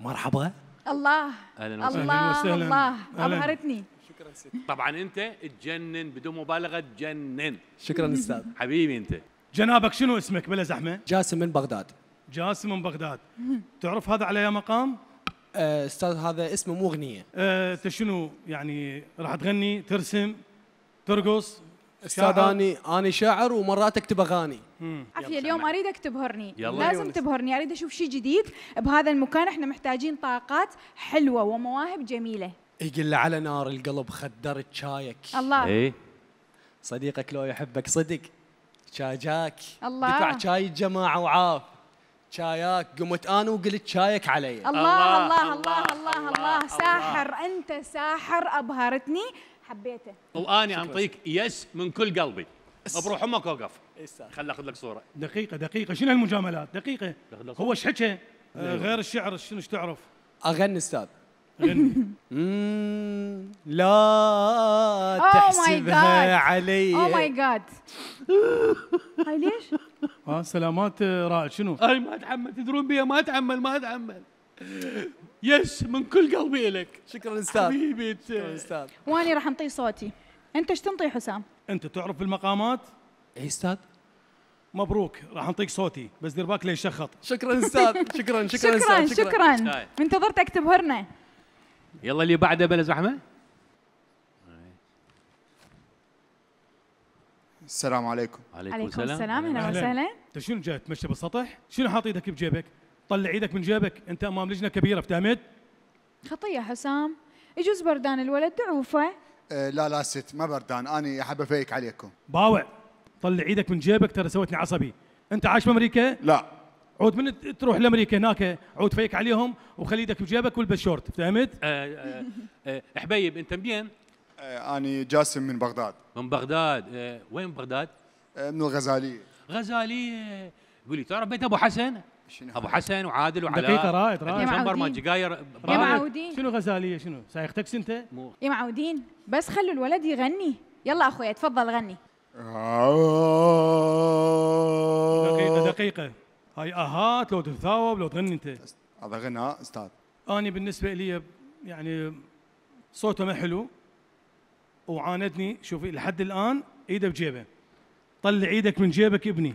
مرحبا الله اهلا وسهلا الله وسهلا. الله ابهرتني شكرا ست طبعا انت تجنن بدون مبالغه تجنن شكرا استاذ حبيبي انت جنابك شنو اسمك بلا زحمه جاسم من بغداد جاسم من بغداد تعرف هذا على يا مقام أه، استاذ هذا اسمه مو اغنيه أه، انت آه، شنو يعني راح تغني ترسم ترقص استاذ اني اني شاعر ومرات اكتب اغاني عفية اليوم اريد اكتب هرني لازم تبهرني اريد اشوف شيء جديد بهذا المكان احنا محتاجين طاقات حلوه ومواهب جميله يقول على نار القلب خدرت شايك الله ايه صديقك لو يحبك صدق شاجاك الله دفع شاي الجماعه وعاف شاياك قمت انا وقلت شايك علي الله الله الله, الله, الله, الله, الله, الله, الله, الله, الله ساحر الله. انت ساحر ابهرتني حبيته واني اعطيك يس من كل قلبي بروح امك اوقف خل اخذ لك صوره دقيقه دقيقه شنو هالمجاملات دقيقه هو ايش حكى غير الشعر شنو ايش تعرف اغني استاذ غني لا oh تحسبها علي او ماي جاد هاي ليش؟ آه، سلامات رائد شنو؟ اي ما اتحمل تدرون بيها ما اتحمل ما اتحمل يس من كل قلبي لك شكرا استاذ حبيبي شكرا استاذ واني راح انطي صوتي انت ايش تنطي حسام انت تعرف المقامات اي استاذ مبروك راح انطيك صوتي بس دير بالك لا يشخط شكرا استاذ شكرا شكرا شكرا شكرا, شكرا. شكرا. انتظرت اكتب يلا اللي بعده بلا زحمه السلام عليكم عليكم السلام اهلا وسهلا انت شنو جاي تمشي بالسطح؟ شنو حاط ايدك بجيبك؟ طلع ايدك من جيبك انت امام لجنه كبيره افتهمت خطيه حسام يجوز بردان الولد دعوفه أه لا لا ست ما بردان انا احب افيك عليكم باوع طلع ايدك من جيبك ترى سويتني عصبي انت عايش بامريكا لا عود من تروح لامريكا هناك عود فيك عليهم وخلي ايدك بجيبك والبس شورت فهمت؟ آه، آه،, أه أه حبيب انت منين؟ آه، أنا جاسم من بغداد من بغداد وين بغداد؟ من الغزالية غزالية قولي تعرف بيت أبو حسن؟ ابو حسن وعادل وعلاء دقيقه رائد رائد جمبر مال جقاير يا معودين شنو غزاليه شنو تاكسي انت يا معودين بس خلوا الولد يغني يلا اخويا تفضل غني دقيقه آه. دقيقه هاي اهات لو تثاوب لو تغني انت هذا غناء استاذ انا بالنسبه لي يعني صوته ما حلو وعاندني شوفي لحد الان ايده بجيبه طلع ايدك من جيبك ابني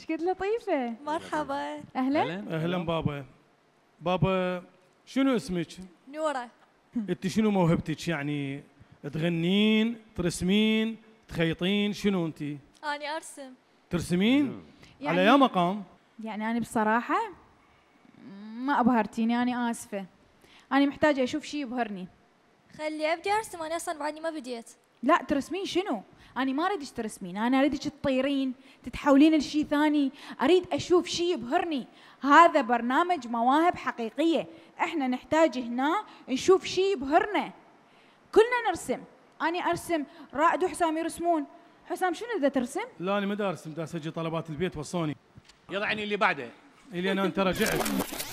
شقد لطيفة مرحبا أهلا اهلا بابا بابا شنو اسمك؟ نورة انت شنو موهبتك يعني تغنين ترسمين تخيطين شنو انت؟ أنا أرسم ترسمين؟ يعني على يا مقام؟ يعني أنا بصراحة ما أبهرتيني أنا آسفة أنا محتاجة أشوف شيء يبهرني خلي أبدي أرسم أنا أصلا بعدني ما بديت لا ترسمين شنو؟ أنا ما أريدك ترسمين، أنا أريدك تطيرين، تتحولين لشيء ثاني، أريد أشوف شيء يبهرني، هذا برنامج مواهب حقيقية، إحنا نحتاج هنا نشوف شيء يبهرنا. كلنا نرسم، أنا أرسم، رائد وحسام يرسمون، حسام شنو إذا ترسم؟ لا أنا ما أرسم، دا أسجل طلبات البيت وصوني. يلا عيني اللي بعده. إلي أنا أنت رجعت.